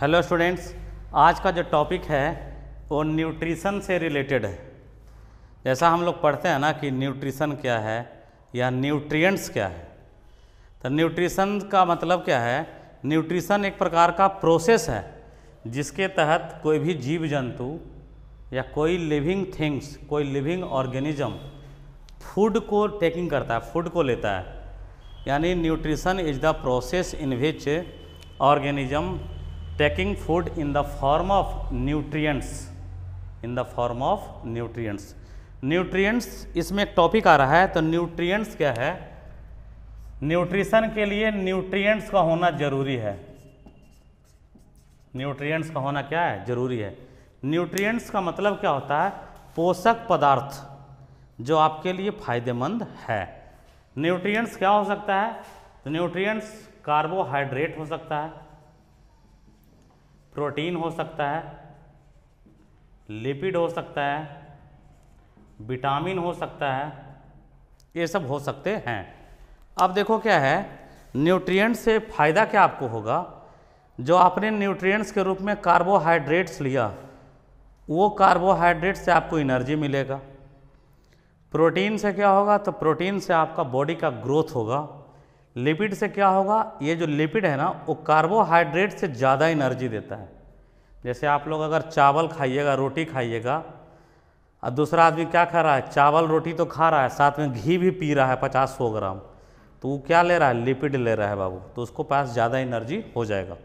hello students आज का जो टॉपिक है वो न्यूट्रिशन से रिलेटेड है जैसा हम लोग पढ़ते हैं ना कि न्यूट्रिशन क्या है या न्यूट्रिएंट्स क्या है तो न्यूट्रिशन का मतलब क्या है न्यूट्रिशन एक प्रकार का प्रोसेस है जिसके तहत कोई भी जीव जंतु या कोई लिविंग थिंग्स कोई लिविंग ऑर्गेनिज्म फूड को टेकिंग करता है फूड को लेता है यानी nutrition is the process in which organism taking food in the form of nutrients in the form of nutrients nutrients इसमें एक टॉपिक आ रहा है तो nutrients क्या है न्यूट्रिशन के लिए न्यूट्रिएंट्स का होना जरूरी है न्यूट्रिएंट्स का होना क्या है जरूरी है न्यूट्रिएंट्स का मतलब क्या होता है पोषक पदार्थ जो आपके लिए फायदेमंद है न्यूट्रिएंट्स क्या हो सकता है तो न्यूट्रिएंट्स कार्बोहाइड्रेट हो सकता है प्रोटीन हो सकता है लिपिड हो सकता है विटामिन हो सकता है ये सब हो सकते हैं अब देखो क्या है न्यूट्रिएंट्स से फ़ायदा क्या आपको होगा जो आपने न्यूट्रिएंट्स के रूप में कार्बोहाइड्रेट्स लिया वो कार्बोहाइड्रेट से आपको एनर्जी मिलेगा प्रोटीन से क्या होगा तो प्रोटीन से आपका बॉडी का ग्रोथ होगा लिपिड से क्या होगा ये जो लिपिड है ना वो कार्बोहाइड्रेट से ज़्यादा एनर्जी देता है जैसे आप लोग अगर चावल खाइएगा रोटी खाइएगा और दूसरा आदमी क्या खा रहा है चावल रोटी तो खा रहा है साथ में घी भी पी रहा है पचास सौ ग्राम तो वो क्या ले रहा है लिपिड ले रहा है बाबू तो उसको पास ज़्यादा एनर्जी हो जाएगा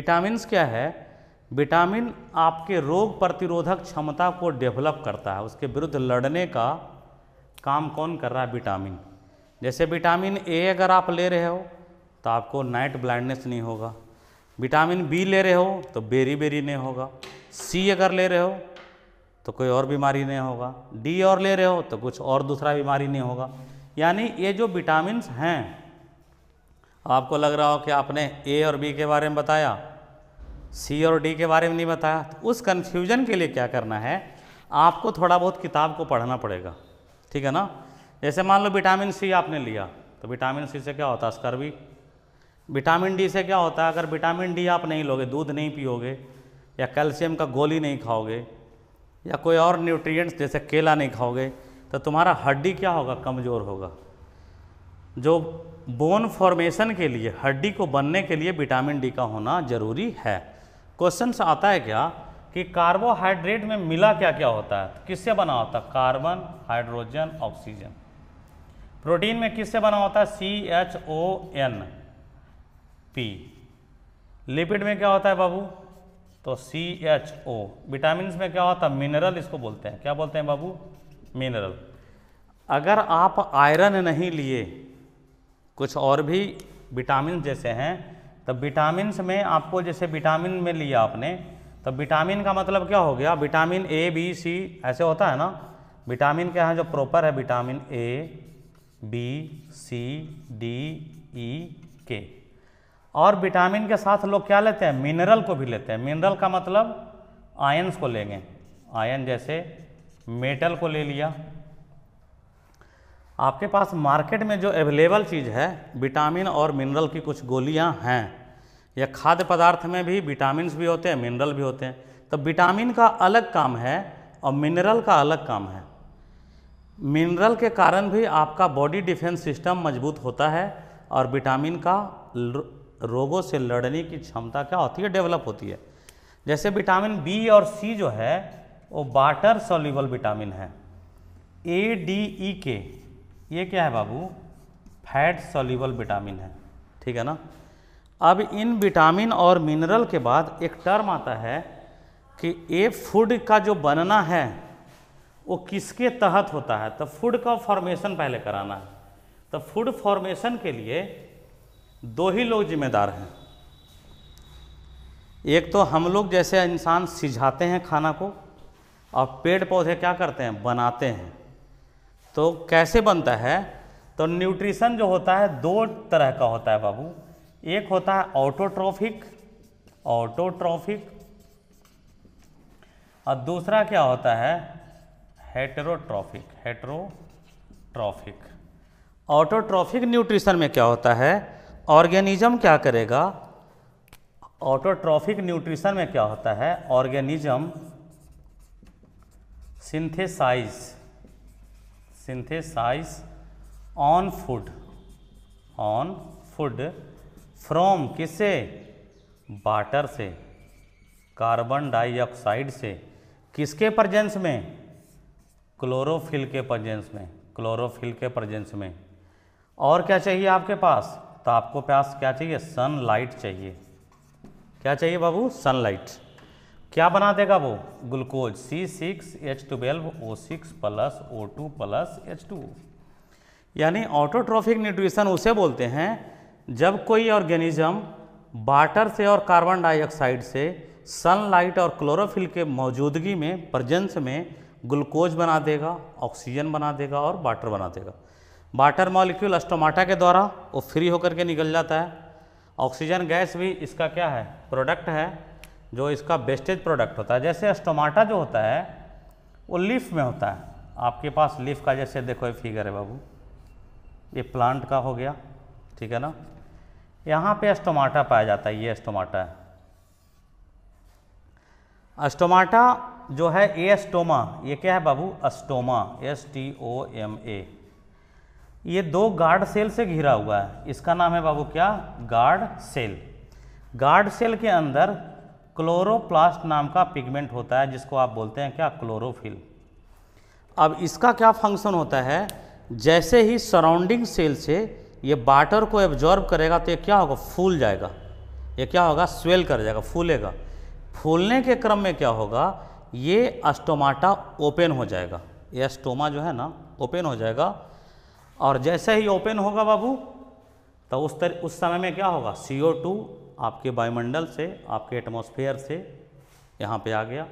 विटामिनस क्या है विटामिन आपके रोग प्रतिरोधक क्षमता को डेवलप करता है उसके विरुद्ध लड़ने का काम कौन कर रहा है विटामिन जैसे विटामिन ए अगर आप ले रहे हो तो आपको नाइट ब्लाइंडनेस नहीं होगा विटामिन बी ले रहे हो तो बेरी बेरी नहीं होगा सी अगर ले रहे हो तो कोई और बीमारी नहीं होगा डी और ले रहे हो तो कुछ और दूसरा बीमारी नहीं होगा यानी ये जो विटामिन हैं आपको लग रहा हो कि आपने ए और बी के बारे में बताया सी और डी के बारे में नहीं बताया तो उस कन्फ्यूजन के लिए क्या करना है आपको थोड़ा बहुत किताब को पढ़ना पड़ेगा ठीक है ना जैसे मान लो विटामिन सी आपने लिया तो विटामिन सी से क्या होता है स्कर्वी विटामिन डी से क्या होता है अगर विटामिन डी आप नहीं लोगे दूध नहीं पियोगे या कैल्शियम का गोली नहीं खाओगे या कोई और न्यूट्रिएंट्स जैसे केला नहीं खाओगे तो तुम्हारा हड्डी क्या होगा कमज़ोर होगा जो बोन फॉर्मेशन के लिए हड्डी को बनने के लिए विटामिन डी का होना जरूरी है क्वेश्चन आता है क्या कि कार्बोहाइड्रेट में मिला क्या क्या होता है किससे बना होता है कार्बन हाइड्रोजन ऑक्सीजन प्रोटीन में किससे बना होता है C H O N P lipid में क्या होता है बाबू तो सी एच ओ विटामिन में क्या होता है मिनरल इसको बोलते हैं क्या बोलते हैं बाबू मिनरल अगर आप आयरन नहीं लिए कुछ और भी विटामिन जैसे हैं तो विटामिन में आपको जैसे विटामिन में लिया आपने तो विटामिन का मतलब क्या हो गया विटामिन ए बी सी ऐसे होता है ना विटामिन के यहाँ जो प्रॉपर है vitamin A B C D E के और विटामिन के साथ लोग क्या लेते हैं मिनरल को भी लेते हैं मिनरल का मतलब आयन्स को लेंगे आयन जैसे मेटल को ले लिया आपके पास मार्केट में जो अवेलेबल चीज़ है विटामिन और मिनरल की कुछ गोलियां हैं या खाद्य पदार्थ में भी विटामिन भी होते हैं मिनरल भी होते हैं तो विटामिन का अलग काम है और मिनरल का अलग काम है मिनरल के कारण भी आपका बॉडी डिफेंस सिस्टम मजबूत होता है और विटामिन का रोगों से लड़ने की क्षमता क्या होती है डेवलप होती है जैसे विटामिन बी और सी जो है वो वाटर सोल्यूबल विटामिन है ए डी ई के ये क्या है बाबू फैट सोल्यूबल विटामिन है ठीक है ना अब इन विटामिन और मिनरल के बाद एक टर्म आता है कि ए फूड का जो बनना है वो किसके तहत होता है तो फूड का फॉर्मेशन पहले कराना है तो फूड फॉर्मेशन के लिए दो ही लोग जिम्मेदार हैं एक तो हम लोग जैसे इंसान सिझाते हैं खाना को और पेड़ पौधे क्या करते हैं बनाते हैं तो कैसे बनता है तो न्यूट्रिशन जो होता है दो तरह का होता है बाबू एक होता है ऑटोट्रॉफिक ऑटोट्रॉफिक और दूसरा क्या होता है हेटरोट्रॉफिक हेटरोट्रॉफिक ऑटोट्रॉफिक न्यूट्रिशन में क्या होता है ऑर्गेनिज्म क्या करेगा ऑटोट्रॉफिक न्यूट्रिशन में क्या होता है organism synthesise synthesise own food own food from किसे वाटर से कार्बन डाइऑक्साइड से किसके प्रजेंस में क्लोरोफिल के प्रजेंस में क्लोरोफिल के प्रजेंस में और क्या चाहिए आपके पास तो आपको पास क्या चाहिए सनलाइट चाहिए क्या चाहिए बाबू सनलाइट क्या बना देगा वो glucose C six H twelve O six plus O two plus H two यानी ऑटोट्रॉफिक न्यूट्रिशन उसे बोलते हैं जब कोई ऑर्गेनिज्म वाटर से और कार्बन डाइऑक्साइड से सनलाइट और क्लोरोफिल के मौजूदगी में प्रजेंस में ग्लूकोज बना देगा ऑक्सीजन बना देगा और वाटर बना देगा वाटर मॉलिक्यूल अस्टोमाटा के द्वारा वो फ्री होकर के निकल जाता है ऑक्सीजन गैस भी इसका क्या है प्रोडक्ट है जो इसका बेस्टेज प्रोडक्ट होता है जैसे अस्टोमाटा जो होता है वो लीफ में होता है आपके पास लीफ का जैसे देखो ये फिगर है बाबू ये प्लांट का हो गया ठीक है ना यहाँ पे अस्टोमाटा पाया जाता है ये अस्टोमाटा है अस्टोमाटा जो है एस्टोमा ये क्या है बाबू stoma S T O M A ये दो गार्ड सेल से घिरा हुआ है इसका नाम है बाबू क्या गार्ड सेल गार्ड सेल के अंदर क्लोरोप्लास्ट नाम का पिगमेंट होता है जिसको आप बोलते हैं क्या क्लोरोफिल अब इसका क्या फंक्शन होता है जैसे ही सराउंडिंग सेल से ये वाटर को एब्जॉर्ब करेगा तो ये क्या होगा फूल जाएगा ये क्या होगा स्वेल कर जाएगा फूलेगा फूलने के क्रम में क्या होगा ये अस्टोमाटा ओपन हो जाएगा ये अस्टोमा जो है ना ओपन हो जाएगा और जैसे ही ओपन होगा बाबू तो उस तर उस समय में क्या होगा सी आपके वायुमंडल से आपके एटमोसफेयर से यहाँ पे आ गया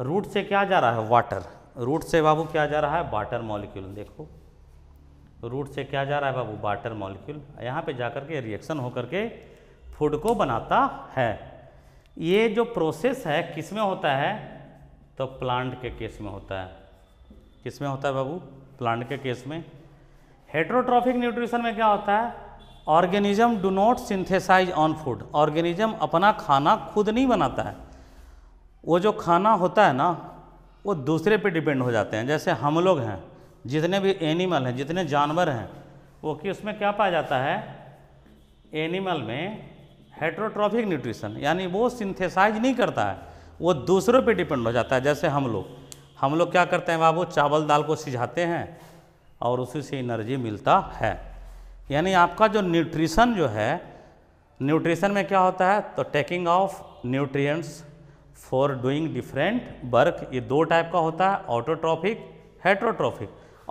रूट से क्या जा रहा है वाटर रूट से बाबू क्या जा रहा है वाटर मॉलिक्यूल देखो रूट से क्या जा रहा है बाबू वाटर मॉलिक्यूल यहाँ पे जाकर के रिएक्शन होकर के फूड को बनाता है ये जो प्रोसेस है किस में होता है तो प्लांट के केस में होता है किस में होता है बाबू प्लांट के केस में हेट्रोट्रॉफिक न्यूट्रिशन में क्या होता है organism do not synthesise own food organism अपना खाना खुद नहीं बनाता है वो जो खाना होता है ना वो दूसरे पे डिपेंड हो जाते हैं जैसे हम लोग हैं जितने भी एनिमल हैं जितने जानवर हैं वो कि उसमें क्या पाया जाता है एनिमल में हेट्रोट्रॉफिक न्यूट्रिशन यानी वो सिंथेसाइज नहीं करता है वो दूसरों पे डिपेंड हो जाता है जैसे हम लोग हम लोग क्या करते हैं बाबू चावल दाल को सिझाते हैं और उसी से एनर्जी मिलता है यानी आपका जो न्यूट्रिशन जो है न्यूट्रिशन में क्या होता है तो taking of nutrients for doing different work ये दो टाइप का होता है ऑटोट्रॉफिक हेट्रोट्रॉफिक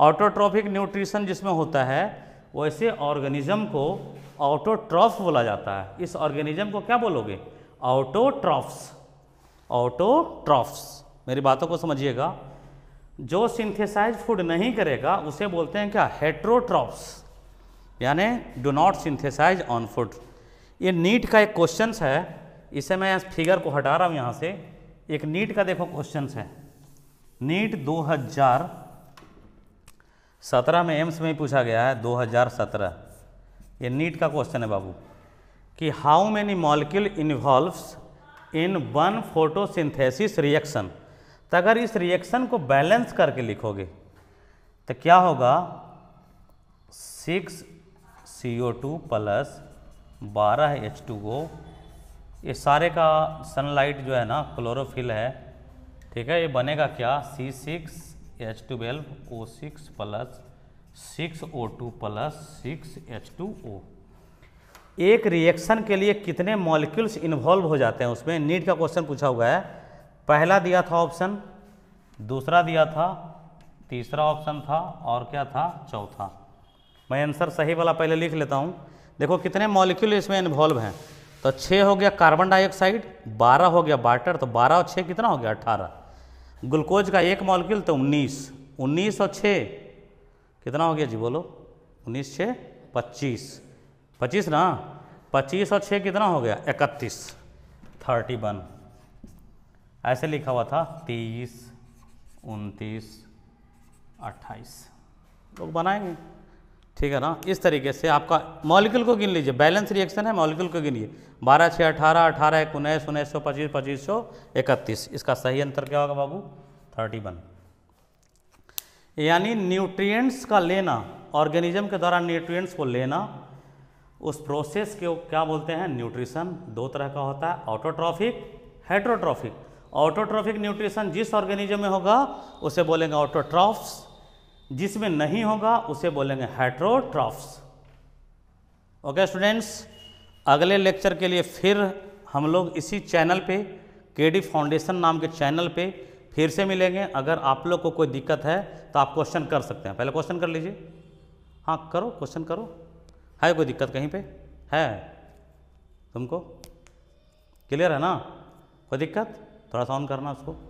ऑटोट्रॉफिक न्यूट्रिशन जिसमें होता है वैसे ऑर्गेनिज्म को ऑटोट्रॉफ बोला जाता है इस ऑर्गेनिज्म को क्या बोलोगे ऑटोट्रॉफ्स ऑटोट्रॉफ्स मेरी बातों को समझिएगा जो सिंथेसाइज फूड नहीं करेगा उसे बोलते हैं क्या हेट्रोट्रॉप्स यानी do not synthesise own food ये नीट का एक क्वेश्चन है इसे मैं फिगर को हटा रहा हूँ यहाँ से एक नीट का देखो क्वेश्चन है नीट 2017 में एम्स में पूछा गया है 2017 ये नीट का क्वेश्चन है बाबू कि how many molecule involves in one photosynthesis reaction तो अगर इस रिएक्शन को बैलेंस करके लिखोगे तो क्या होगा six C O two plus बारह एच टू ओ ये सारे का सनलाइट जो है ना क्लोरोफिल है ठीक है ये बनेगा क्या C six H twelve O six plus six O two plus six H two O एक रिएक्शन के लिए कितने मॉलिक्यूल्स इन्वॉल्व हो जाते हैं उसमें नीट का क्वेश्चन पूछा हुआ है पहला दिया था ऑप्शन दूसरा दिया था तीसरा ऑप्शन था और क्या था चौथा मैं आंसर सही वाला पहले लिख लेता हूँ देखो कितने मॉलिक्यूल इसमें इन्वॉल्व हैं तो छः हो गया कार्बन डाइऑक्साइड बारह हो गया वाटर तो बारह और छः कितना हो गया अट्ठारह ग्लूकोज का एक मॉलिक्यूल तो उन्नीस उन्नीस और छः कितना हो गया जी बोलो उन्नीस छः पच्चीस पच्चीस ना पच्चीस और छः कितना हो गया इकतीस थर्टी वन ऐसे लिखा हुआ था तीस उनतीस अट्ठाईस लोग बनाएंगे ठीक है ना इस तरीके से आपका मॉलिक्यूल को गिन लीजिए बैलेंस रिएक्शन है मॉलिक्यूल को गिनिए बारह छः अठारह अठारह एक उन्नीस उन्नीस सौ पच्चीस पच्चीस सौ इकतीस इसका सही अंतर क्या होगा बाबू थर्टी वन यानी न्यूट्रिएंट्स का लेना ऑर्गेनिज्म के द्वारा न्यूट्रिएंट्स को लेना उस प्रोसेस के क्या बोलते हैं न्यूट्रिशन दो तरह का होता है ऑटोट्रॉफिक हेट्रोट्रॉफिक ऑटोट्रॉफिक न्यूट्रिशन जिस ऑर्गेनिज्म में होगा उसे बोलेंगे ऑटोट्रॉफ्स जिसमें नहीं होगा उसे बोलेंगे हेट्रोट्रॉफ्स ओके स्टूडेंट्स अगले लेक्चर के लिए फिर हम लोग इसी चैनल पे केडी फाउंडेशन नाम के चैनल पे फिर से मिलेंगे अगर आप लोग को कोई दिक्कत है तो आप क्वेश्चन कर सकते हैं पहले क्वेश्चन कर लीजिए हाँ करो क्वेश्चन करो है कोई दिक्कत कहीं पे है तुमको क्लियर है ना कोई दिक्कत थोड़ा सा ऑन करना उसको